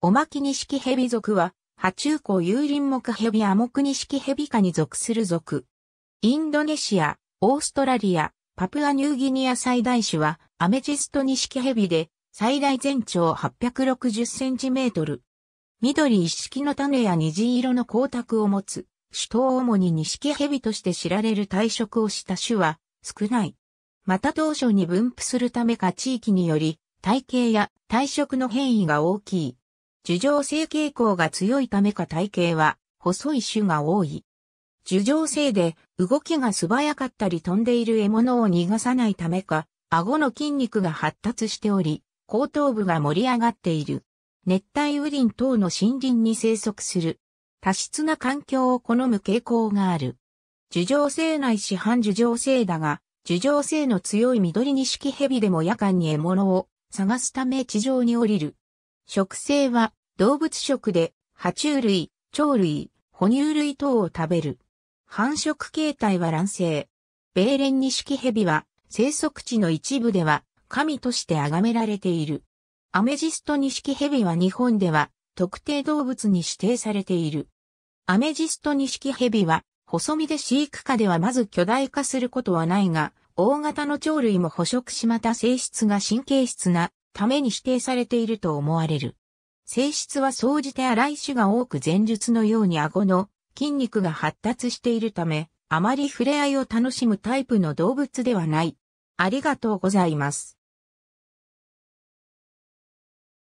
おまきニシキヘビ属は、爬虫古有林木ヘビアモクニシキヘビ科に属する属。インドネシア、オーストラリア、パプアニューギニア最大種は、アメジストニシキヘビで、最大全長860センチメートル。緑一色の種や虹色の光沢を持つ、種と主にニシキヘビとして知られる体色をした種は少ない。また当初に分布するためか地域により、体型や体色の変異が大きい。樹状性傾向が強いためか体型は細い種が多い。樹状性で動きが素早かったり飛んでいる獲物を逃がさないためか、顎の筋肉が発達しており、後頭部が盛り上がっている。熱帯雨林等の森林に生息する。多湿な環境を好む傾向がある。樹状性内市販樹状性だが、樹状性の強い緑色蛇でも夜間に獲物を探すため地上に降りる。植生は動物食で、爬虫類、鳥類、哺乳類等を食べる。繁殖形態は卵生。レンニシキヘビは、生息地の一部では、神として崇められている。アメジストニシキヘビは日本では、特定動物に指定されている。アメジストニシキヘビは、細身で飼育下ではまず巨大化することはないが、大型の鳥類も捕食しまた性質が神経質なために指定されていると思われる。性質は総じて荒い種が多く前述のように顎の筋肉が発達しているため、あまり触れ合いを楽しむタイプの動物ではない。ありがとうございます。